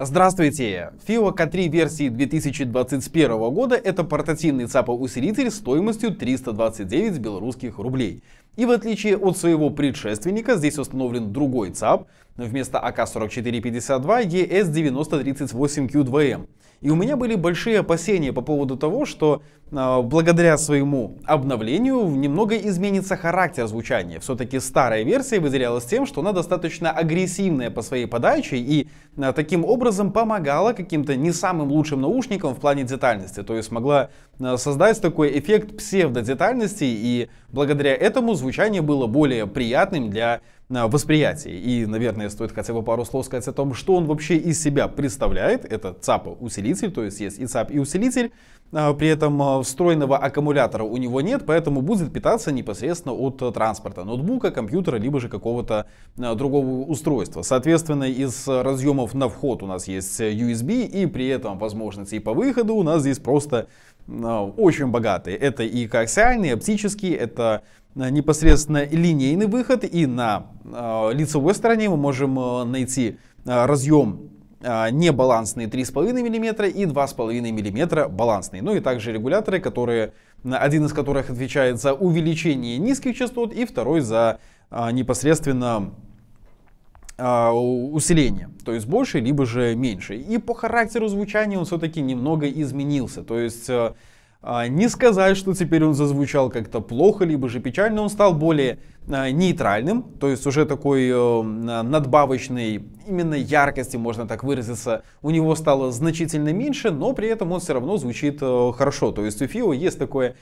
Здравствуйте! FIO K3 версии 2021 года это портативный ЦАПа-усилитель стоимостью 329 белорусских рублей. И в отличие от своего предшественника, здесь установлен другой ЦАП, вместо АК-4452 ES-9038Q2M. И у меня были большие опасения по поводу того, что э, благодаря своему обновлению немного изменится характер звучания. Все-таки старая версия выделялась тем, что она достаточно агрессивная по своей подаче и э, таким образом помогала каким-то не самым лучшим наушникам в плане детальности. То есть могла э, создать такой эффект псевдодетальности и благодаря этому звучание было более приятным для а, восприятии. И, наверное, стоит хотя бы пару слов сказать о том, что он вообще из себя представляет. Это ЦАПа-усилитель, то есть есть и ЦАП, и усилитель. А, при этом а, встроенного аккумулятора у него нет, поэтому будет питаться непосредственно от э, транспорта, ноутбука, компьютера, либо же какого-то э, другого устройства. Соответственно, из э, разъемов на вход у нас есть USB и при этом возможности и по выходу у нас здесь просто очень богатые. Это и коаксиальный, и оптический, это непосредственно линейный выход и на лицевой стороне мы можем найти разъем а, небалансные 3,5 мм и 2,5 мм балансные. Ну и также регуляторы, которые, один из которых отвечает за увеличение низких частот и второй за а, непосредственно а, усиление, то есть больше либо же меньше. И по характеру звучания он все-таки немного изменился, то есть не сказать, что теперь он зазвучал как-то плохо, либо же печально, он стал более Э, нейтральным, то есть уже такой э, э, надбавочной именно яркости, можно так выразиться, у него стало значительно меньше, но при этом он все равно звучит хорошо. То есть у FIO есть такое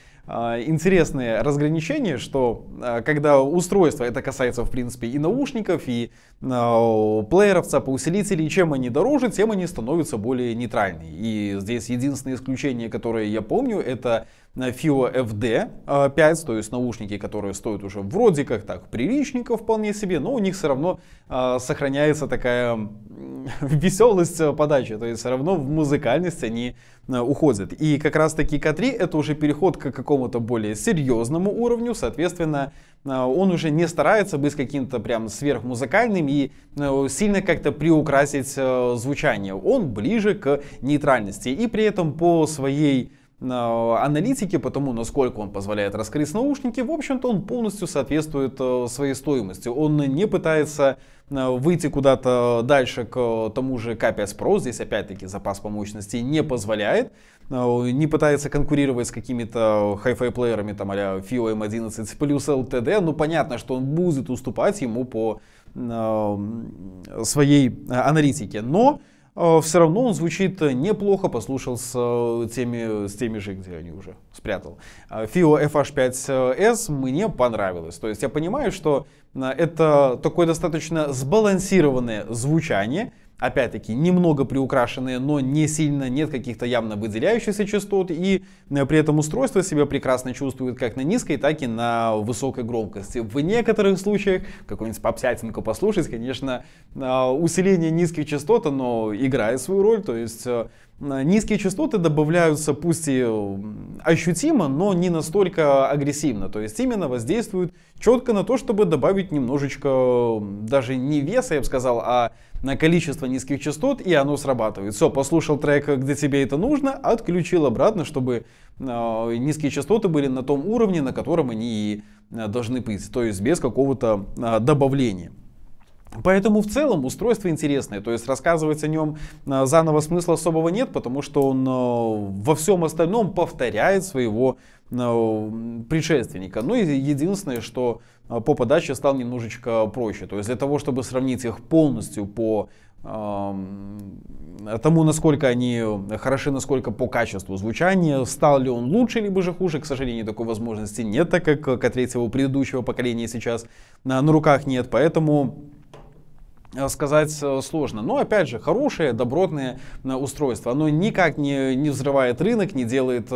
интересное разграничение, что когда устройство, это касается в принципе и наушников, и плееров, усилителей, чем они дороже, тем они становятся более нейтральными. И здесь единственное исключение, которое я помню, это FIO э, FD5, э, то есть наушники, которые стоят уже вроде как так приличненько вполне себе, но у них все равно э, сохраняется такая веселость подачи, то есть все равно в музыкальность они уходят. И как раз таки К3 это уже переход к какому-то более серьезному уровню, соответственно, он уже не старается быть каким-то прям сверхмузыкальным и сильно как-то приукрасить звучание. Он ближе к нейтральности и при этом по своей Э, аналитики по тому, насколько он позволяет раскрыть наушники, в общем-то он полностью соответствует э, своей стоимости. Он не пытается э, выйти куда-то дальше к тому же K5 Pro, здесь опять-таки запас по мощности не позволяет, не пытается конкурировать с какими-то hi-fi плеерами, там а-ля FIO M11 плюс LTD, ну понятно, что он будет уступать ему по своей аналитике, но а все равно он звучит неплохо, послушал с теми, с теми же, где они уже спрятал. А FIO FH5S мне понравилось. То есть я понимаю, что а, это такое достаточно сбалансированное звучание, опять-таки, немного приукрашенные, но не сильно, нет каких-то явно выделяющихся частот, и э, при этом устройство себя прекрасно чувствует как на низкой, так и на высокой громкости. В некоторых случаях, какую-нибудь попсятинку послушать, конечно, э, усиление низких частот, оно играет свою роль, то есть э, Э, низкие частоты добавляются, пусть и э, ощутимо, но не настолько агрессивно. То есть именно воздействуют четко на то, чтобы добавить немножечко, э, даже не веса, я бы сказал, а на количество низких частот, и оно срабатывает. Все, послушал трек, где тебе это нужно, отключил обратно, чтобы низкие частоты были на том уровне, на котором они и должны быть. То есть без какого-то добавления. Поэтому в целом устройство интересное, то есть рассказывать о нем э, заново смысла особого нет, потому что он э, во всем остальном повторяет своего э, предшественника. Ну и единственное, что по подаче стал немножечко проще. То есть для того, чтобы сравнить их полностью по эм, тому, насколько они хороши, насколько по качеству звучания, стал ли он лучше, либо же хуже, к сожалению, такой возможности нет, так как к третьего предыдущего поколения сейчас на, на руках нет, поэтому Э, сказать э, сложно. Но опять же, хорошее, добротное э, устройство. Оно никак не, не взрывает рынок, не делает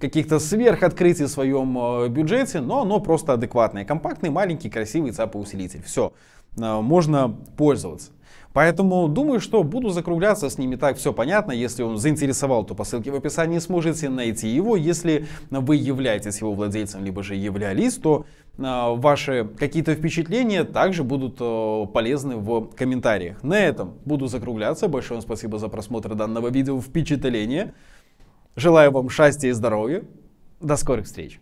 каких-то сверхоткрытий в своем бюджете, но оно просто адекватное. Компактный, маленький, красивый ЦАПа-усилитель. Все. Э, можно пользоваться. Поэтому думаю, что буду закругляться с ними так все понятно. Если он заинтересовал, то по ссылке в описании сможете найти его. Если вы являетесь его владельцем, либо же являлись, то э, ваши какие-то впечатления также будут э, полезны в комментариях. На этом буду закругляться. Большое вам спасибо за просмотр данного видео впечатления. Желаю вам счастья и здоровья. До скорых встреч!